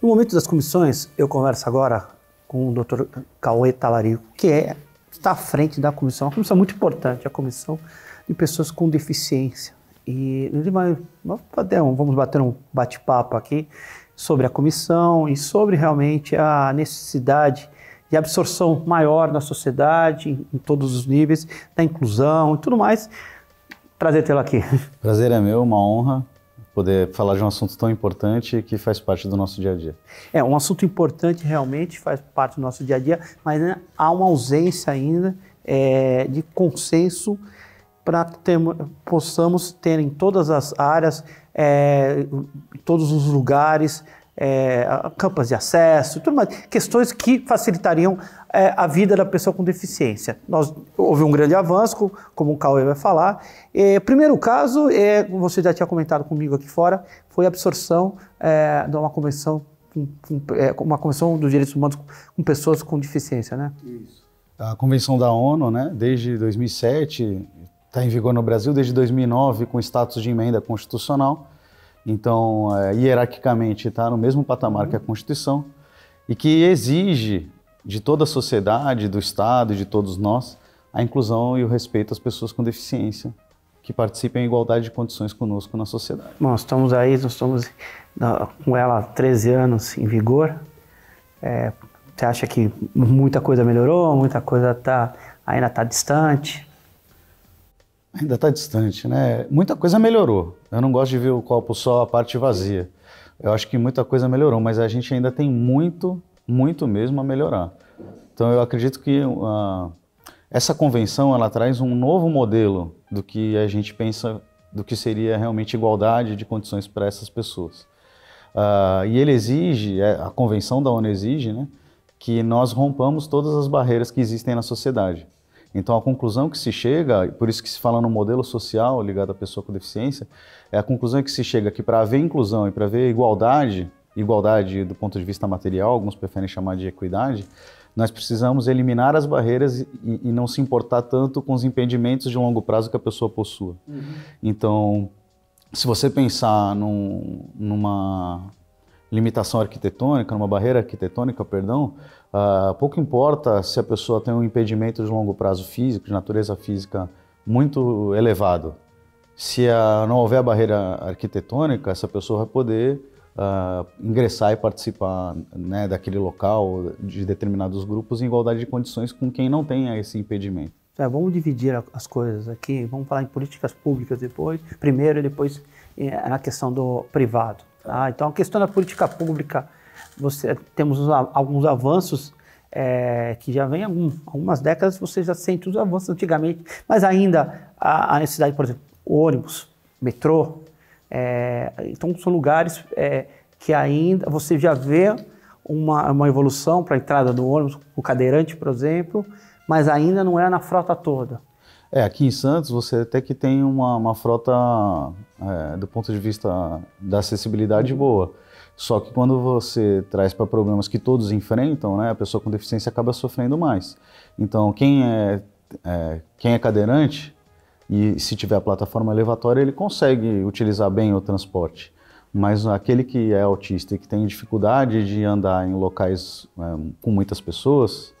No momento das comissões, eu converso agora com o Dr. Cauê Talarico, que é, está à frente da comissão, uma comissão muito importante, a comissão de pessoas com deficiência. E nós vamos bater um bate-papo aqui sobre a comissão e sobre realmente a necessidade de absorção maior na sociedade, em, em todos os níveis, da inclusão e tudo mais. Prazer tê-lo aqui. Prazer é meu, uma honra poder falar de um assunto tão importante que faz parte do nosso dia a dia. É, um assunto importante realmente faz parte do nosso dia a dia, mas né, há uma ausência ainda é, de consenso para possamos ter em todas as áreas, é, em todos os lugares, é, campas de acesso, tudo mais, questões que facilitariam é, a vida da pessoa com deficiência. Nós, houve um grande avanço, como o Cauê vai falar. É, primeiro caso, é, você já tinha comentado comigo aqui fora, foi a absorção é, de uma convenção, é, uma convenção dos direitos humanos com pessoas com deficiência, né? Isso. A convenção da ONU, né, desde 2007, está em vigor no Brasil desde 2009 com status de emenda constitucional então é, hierarquicamente está no mesmo patamar que a Constituição e que exige de toda a sociedade, do Estado e de todos nós a inclusão e o respeito às pessoas com deficiência que participem em igualdade de condições conosco na sociedade. Nós estamos aí, nós estamos com ela há 13 anos em vigor. É, você acha que muita coisa melhorou, muita coisa tá, ainda está distante? ainda está distante, né? Muita coisa melhorou. Eu não gosto de ver o copo só a parte vazia. Eu acho que muita coisa melhorou, mas a gente ainda tem muito, muito mesmo a melhorar. Então eu acredito que uh, essa convenção ela traz um novo modelo do que a gente pensa do que seria realmente igualdade de condições para essas pessoas. Uh, e ele exige, é, a convenção da ONU exige, né, que nós rompamos todas as barreiras que existem na sociedade. Então, a conclusão que se chega, por isso que se fala no modelo social ligado à pessoa com deficiência, é a conclusão que se chega que para haver inclusão e para haver igualdade, igualdade do ponto de vista material, alguns preferem chamar de equidade, nós precisamos eliminar as barreiras e, e não se importar tanto com os impedimentos de longo prazo que a pessoa possua. Uhum. Então, se você pensar num, numa limitação arquitetônica, numa barreira arquitetônica, perdão, uh, pouco importa se a pessoa tem um impedimento de longo prazo físico, de natureza física muito elevado. Se não houver barreira arquitetônica, essa pessoa vai poder uh, ingressar e participar né, daquele local, de determinados grupos, em igualdade de condições com quem não tenha esse impedimento. É, vamos dividir as coisas aqui, vamos falar em políticas públicas depois, primeiro e depois é, na questão do privado. Tá? Então, a questão da política pública, você, temos alguns avanços é, que já vem algum, algumas décadas, você já sente os avanços antigamente, mas ainda a, a necessidade, por exemplo, ônibus, metrô, é, então são lugares é, que ainda você já vê uma, uma evolução para a entrada do ônibus, o cadeirante, por exemplo, mas ainda não é na frota toda. É, aqui em Santos você até que tem uma, uma frota, é, do ponto de vista da acessibilidade, uhum. boa. Só que quando você traz para problemas que todos enfrentam, né, a pessoa com deficiência acaba sofrendo mais. Então, quem é, é quem é cadeirante e se tiver a plataforma elevatória, ele consegue utilizar bem o transporte. Mas aquele que é autista e que tem dificuldade de andar em locais é, com muitas pessoas,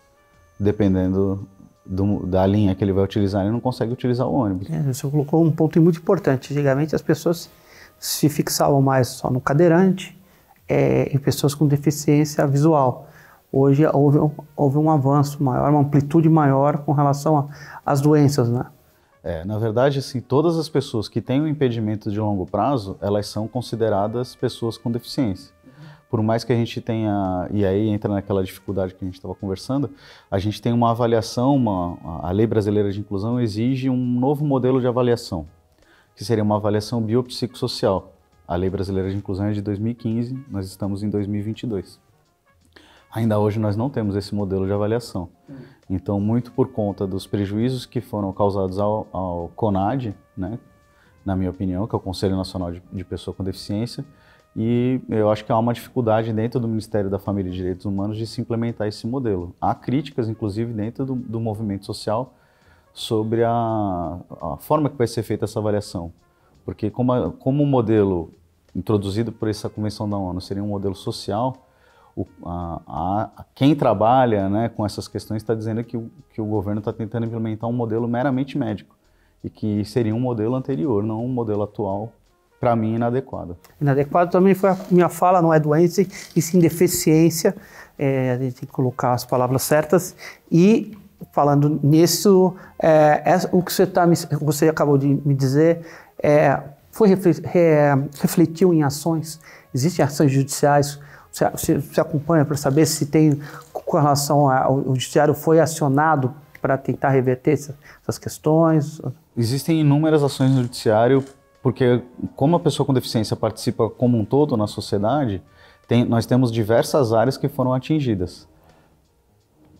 dependendo do, da linha que ele vai utilizar, ele não consegue utilizar o ônibus. É, você colocou um ponto muito importante. Antigamente as pessoas se fixavam mais só no cadeirante, é, pessoas com deficiência visual. Hoje houve um, houve um avanço maior, uma amplitude maior com relação às doenças, né? É, na verdade, assim, todas as pessoas que têm um impedimento de longo prazo, elas são consideradas pessoas com deficiência por mais que a gente tenha, e aí entra naquela dificuldade que a gente estava conversando, a gente tem uma avaliação, uma, a Lei Brasileira de Inclusão exige um novo modelo de avaliação, que seria uma avaliação biopsicossocial. A Lei Brasileira de Inclusão é de 2015, nós estamos em 2022. Ainda hoje nós não temos esse modelo de avaliação. Hum. Então, muito por conta dos prejuízos que foram causados ao, ao CONAD, né, na minha opinião, que é o Conselho Nacional de, de Pessoa com Deficiência, e eu acho que há uma dificuldade dentro do Ministério da Família e Direitos Humanos de se implementar esse modelo. Há críticas, inclusive, dentro do, do movimento social sobre a, a, forma que vai ser feita essa avaliação. Porque como, a, como o modelo introduzido por essa Convenção da ONU seria um modelo social, o, a, a, quem trabalha né, com essas questões está dizendo que o, que o governo está tentando implementar um modelo meramente médico e que seria um modelo anterior, não um modelo atual para mim, inadequada. Inadequada também foi a minha fala, não é doença, e sim deficiência. É, a gente tem que colocar as palavras certas. E falando nisso, é, é, o que você, tá, você acabou de me dizer é, foi refletiu em ações. Existem ações judiciais. Você, você, você acompanha para saber se tem, com relação ao judiciário, foi acionado para tentar reverter essas questões? Existem inúmeras ações no judiciário porque como a pessoa com deficiência participa como um todo na sociedade, tem, nós temos diversas áreas que foram atingidas.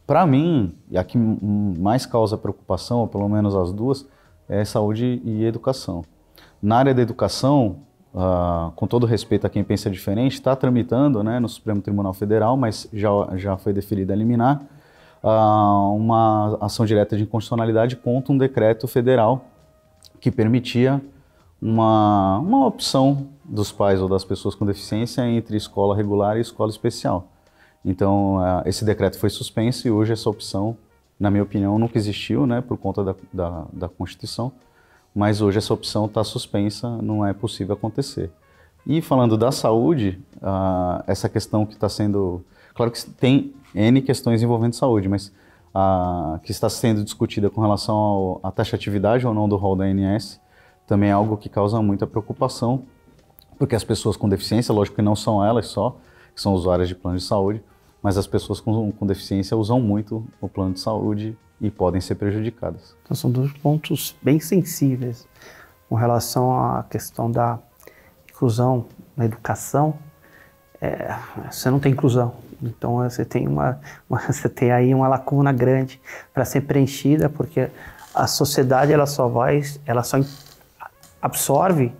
Para mim, e a que mais causa preocupação, ou pelo menos as duas, é saúde e educação. Na área da educação, uh, com todo respeito a quem pensa diferente, está tramitando né, no Supremo Tribunal Federal, mas já, já foi deferida a liminar, uh, uma ação direta de inconstitucionalidade contra um decreto federal que permitia uma, uma opção dos pais ou das pessoas com deficiência entre escola regular e escola especial. Então, esse decreto foi suspenso e hoje essa opção, na minha opinião, nunca existiu, né, por conta da, da, da Constituição, mas hoje essa opção está suspensa, não é possível acontecer. E falando da saúde, uh, essa questão que está sendo. Claro que tem N questões envolvendo saúde, mas uh, que está sendo discutida com relação à taxatividade ou não do rol da ANS, também é algo que causa muita preocupação, porque as pessoas com deficiência, lógico que não são elas só, que são usuárias de plano de saúde, mas as pessoas com, com deficiência usam muito o plano de saúde e podem ser prejudicadas. Então são dois pontos bem sensíveis com relação à questão da inclusão na educação. É, você não tem inclusão, então você tem uma, uma você tem aí uma lacuna grande para ser preenchida, porque a sociedade ela só vai, ela só absorve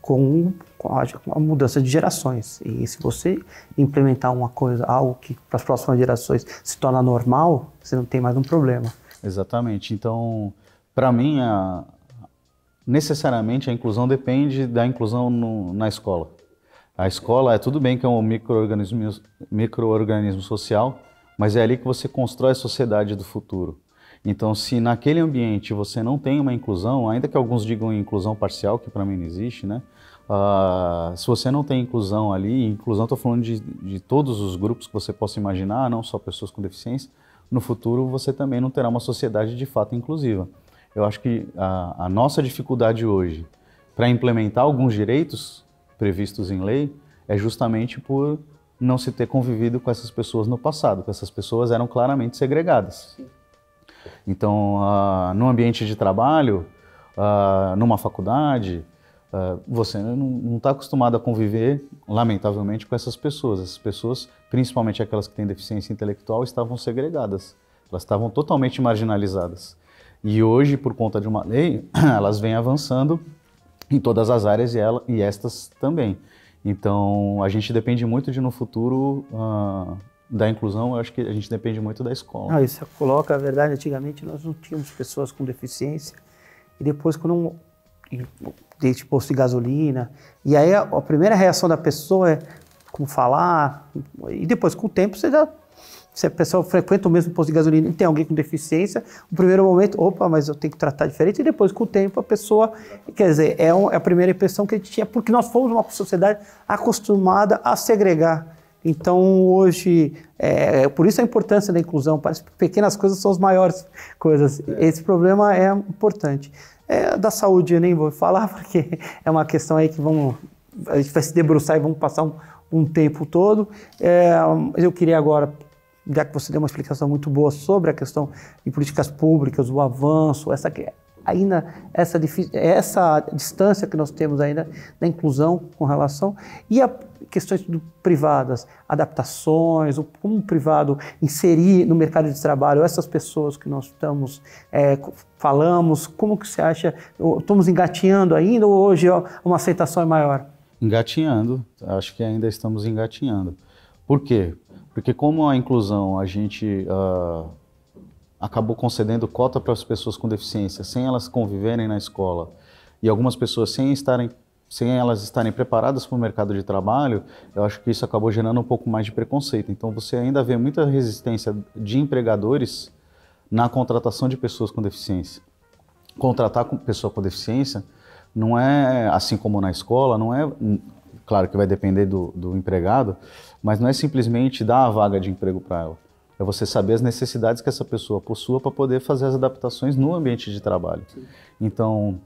com, a, a mudança de gerações. E se você implementar uma coisa, algo que para as próximas gerações se torna normal, você não tem mais um problema. Exatamente. Então, para mim, a, necessariamente a inclusão depende da inclusão no, na escola. A escola é tudo bem que é um microorganismo micro social, mas é ali que você constrói a sociedade do futuro. Então, se naquele ambiente você não tem uma inclusão, ainda que alguns digam inclusão parcial, que para mim não existe, né? Uh, se você não tem inclusão ali, inclusão estou falando de, de todos os grupos que você possa imaginar, não só pessoas com deficiência, no futuro você também não terá uma sociedade de fato inclusiva. Eu acho que a, a nossa dificuldade hoje para implementar alguns direitos previstos em lei é justamente por não se ter convivido com essas pessoas no passado, que essas pessoas eram claramente segregadas. Sim. Então, uh, no ambiente de trabalho, uh, numa faculdade, uh, você não está acostumado a conviver, lamentavelmente, com essas pessoas. Essas pessoas, principalmente aquelas que têm deficiência intelectual, estavam segregadas. Elas estavam totalmente marginalizadas. E hoje, por conta de uma lei, elas vêm avançando em todas as áreas e, ela, e estas também. Então, a gente depende muito de, no futuro, da inclusão, eu acho que a gente depende muito da escola. Não, isso coloca a verdade. Antigamente nós não tínhamos pessoas com deficiência e depois quando desde posto de gasolina e aí a, a, primeira reação da pessoa é como falar e depois com o tempo você já se a pessoa frequenta o mesmo posto de gasolina e tem alguém com deficiência, o primeiro momento, opa, mas eu tenho que tratar diferente, e depois, com o tempo, a pessoa, quer dizer, é, um, é a primeira impressão que a gente tinha, porque nós fomos uma sociedade acostumada a segregar então, hoje, é, por isso a importância da inclusão. Parece que pequenas coisas são as maiores coisas. É. Esse problema é importante. É, da saúde eu nem vou falar, porque é uma questão aí que vamos, a gente vai se debruçar e vamos passar um, um tempo todo. É, eu queria agora, já que você deu uma explicação muito boa sobre a questão de políticas públicas, o avanço, essa que é ainda essa, essa distância que nós temos ainda da inclusão com relação e a questões privadas, adaptações, como o privado inserir no mercado de trabalho essas pessoas que nós estamos é, falamos, como que você acha, estamos engatinhando ainda ou hoje uma aceitação é maior? Engatinhando, acho que ainda estamos engatinhando. Por quê? Porque como a inclusão a gente uh acabou concedendo cota para as pessoas com deficiência, sem elas conviverem na escola, e algumas pessoas sem estarem sem elas estarem preparadas para o mercado de trabalho, eu acho que isso acabou gerando um pouco mais de preconceito. Então você ainda vê muita resistência de empregadores na contratação de pessoas com deficiência. Contratar com pessoa com deficiência não é, assim como na escola, não é, hum, claro que vai depender do, do empregado, mas não é simplesmente dar a vaga de emprego para ela. É você saber as necessidades que essa pessoa possua para poder fazer as adaptações no ambiente de trabalho. Então,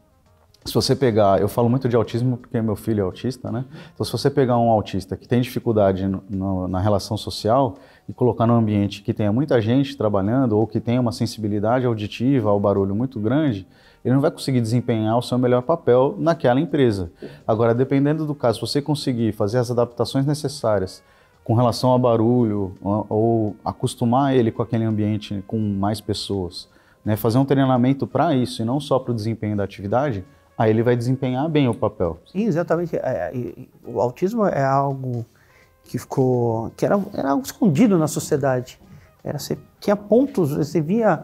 se você pegar, eu falo muito de autismo porque meu filho é autista, né? Então, se você pegar um autista que tem dificuldade no, no, na relação social e colocar num ambiente que tenha muita gente trabalhando ou que tenha uma sensibilidade auditiva ao barulho muito grande, ele não vai conseguir desempenhar o seu melhor papel naquela empresa. Agora, dependendo do caso, se você conseguir fazer as adaptações necessárias com relação a barulho ou acostumar ele com aquele ambiente com mais pessoas, né? fazer um treinamento para isso e não só para o desempenho da atividade, aí ele vai desempenhar bem o papel. Sim, exatamente. É, é, o autismo é algo que ficou, que era, era algo escondido na sociedade. Era, você tinha pontos, você via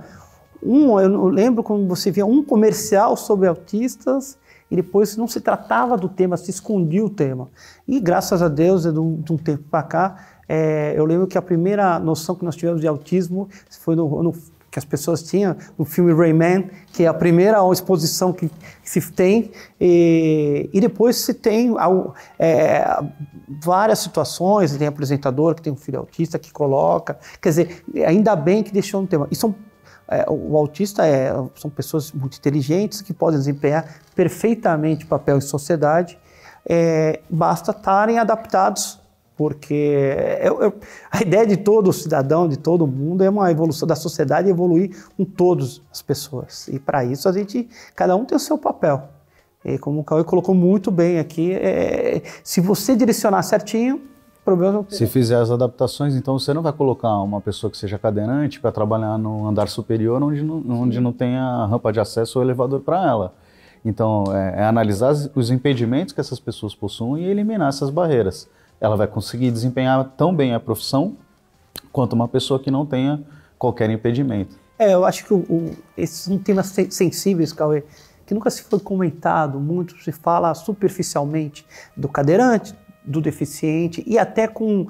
um, eu lembro quando você via um comercial sobre autistas e depois não se tratava do tema, se escondia o tema. E graças a Deus, de um, de um tempo para cá, é, eu lembro que a primeira noção que nós tivemos de autismo foi no, no que as pessoas tinham no filme Rayman, que é a primeira exposição que, se tem, e, e depois se tem é, várias situações, tem apresentador que tem um filho autista que coloca, quer dizer, ainda bem que deixou no tema. E são é, o autista é, são pessoas muito inteligentes que podem desempenhar perfeitamente papel em sociedade, é, basta estarem adaptados, porque eu, é, eu, é, a ideia de todo cidadão, de todo mundo, é uma evolução da sociedade evoluir com todas as pessoas. E para isso a gente, cada um tem o seu papel. E como o Cauê colocou muito bem aqui, é, se você direcionar certinho, problemas. Se fizer as adaptações, então você não vai colocar uma pessoa que seja cadeirante para trabalhar no andar superior, onde não, onde não tenha rampa de acesso ou elevador para ela. Então, é, é analisar os impedimentos que essas pessoas possuem e eliminar essas barreiras. Ela vai conseguir desempenhar tão bem a profissão quanto uma pessoa que não tenha qualquer impedimento. É, eu acho que o, o, esses são temas sensíveis, Cauê, que nunca se foi comentado muito, se fala superficialmente do cadeirante, do deficiente e até com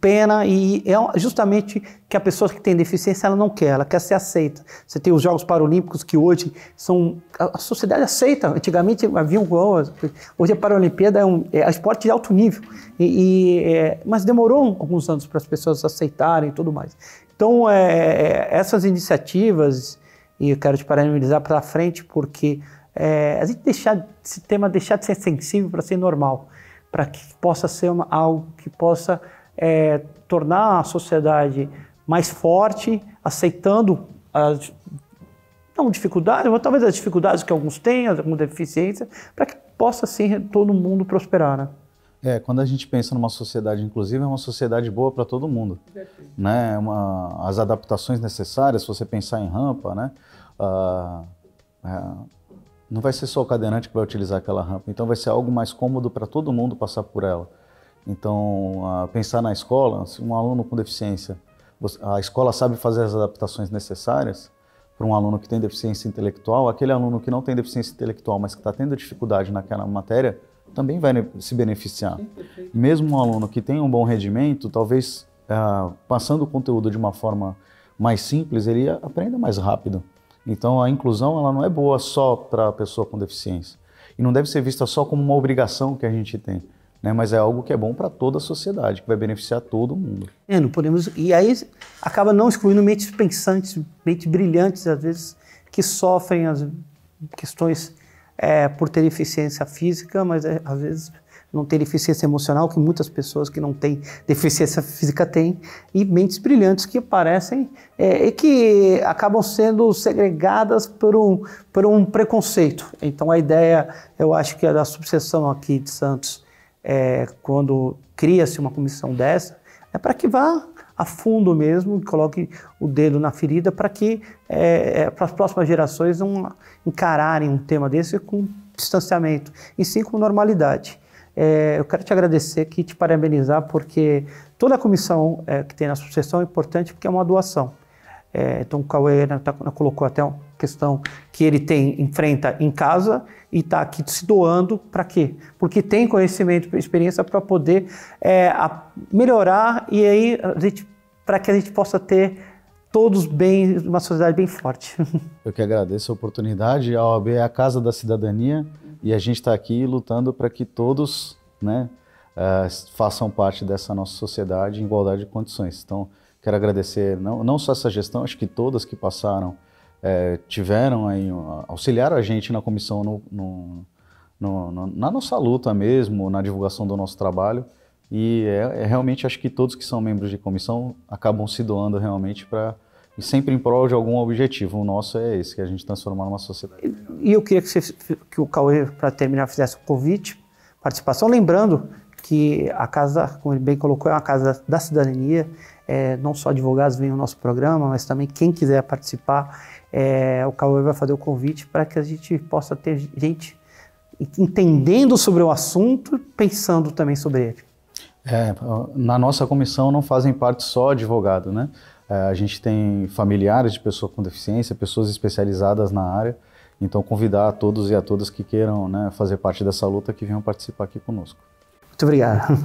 pena e é justamente que a pessoa que tem deficiência ela não quer, ela quer ser aceita. Você tem os Jogos Paralímpicos que hoje são a, sociedade aceita. Antigamente havia um hoje a Paralimpíada é um é, é esporte de alto nível e, e é, mas demorou alguns anos para as pessoas aceitarem e tudo mais. Então é, é essas iniciativas e eu quero te parabenizar para frente porque é, a gente deixar esse tema deixar de ser sensível para ser normal para que possa ser uma, algo que possa é, tornar a sociedade mais forte, aceitando as, não dificuldades, ou talvez as dificuldades que alguns têm, alguma deficiência, para que possa sim todo mundo prosperar. Né? É, quando a gente pensa numa sociedade inclusiva, é uma sociedade boa para todo mundo. Né? É uma, as adaptações necessárias, se você pensar em rampa, né? Uh, não vai ser só o cadeirante que vai utilizar aquela rampa, então vai ser algo mais cômodo para todo mundo passar por ela. Então, pensar na escola, se um aluno com deficiência, a escola sabe fazer as adaptações necessárias para um aluno que tem deficiência intelectual, aquele aluno que não tem deficiência intelectual, mas que está tendo dificuldade naquela matéria, também vai se beneficiar. Mesmo um aluno que tem um bom rendimento, talvez ah, passando o conteúdo de uma forma mais simples, ele aprenda mais rápido. Então a inclusão ela não é boa só para a pessoa com deficiência e não deve ser vista só como uma obrigação que a gente tem, né? Mas é algo que é bom para toda a sociedade, que vai beneficiar todo mundo. É, não podemos e aí acaba não excluindo mentes pensantes, mentes brilhantes às vezes que sofrem as questões é, por ter deficiência física, mas é, às vezes não ter deficiência emocional, que muitas pessoas que não têm deficiência física têm, e mentes brilhantes que aparecem é, e que acabam sendo segregadas por um, por um preconceito. Então a ideia, eu acho que é da subseção aqui de Santos, é, quando cria-se uma comissão dessa, é para que vá a fundo mesmo, coloque o dedo na ferida para que é, é para as próximas gerações não encararem um tema desse com distanciamento, e sim com normalidade. É, eu quero te agradecer aqui, te parabenizar, porque toda a comissão é, que tem na sucessão é importante porque é uma doação. É, então o Cauê né, tá, né, colocou até uma questão que ele tem enfrenta em casa e está aqui se doando para quê? Porque tem conhecimento, experiência para poder é, a, melhorar e aí para que a gente possa ter todos bem, uma sociedade bem forte. Eu que agradeço a oportunidade. A OAB é a casa da cidadania e a gente está aqui lutando para que todos né, uh, façam parte dessa nossa sociedade em igualdade de condições. Então, quero agradecer não, não só essa gestão, acho que todas que passaram eh, tiveram aí, auxiliaram a gente na comissão no, no, no, na nossa luta mesmo, na divulgação do nosso trabalho. E é, é, realmente acho que todos que são membros de comissão acabam se doando realmente para e sempre em prol de algum objetivo. O nosso é esse, que a gente transformar numa sociedade. E eu queria que, você, que o Cauê, para terminar, fizesse o convite, participação, lembrando que a casa, como ele bem colocou, é uma casa da cidadania. É, não só advogados vêm ao nosso programa, mas também quem quiser participar, é, o Cauê vai fazer o convite para que a gente possa ter gente entendendo sobre o assunto, pensando também sobre ele. É, na nossa comissão não fazem parte só advogado, né? É, a gente tem familiares de pessoas com deficiência, pessoas especializadas na área. Então, convidar a todos e a todas que queiram né, fazer parte dessa luta que venham participar aqui conosco. Muito obrigado.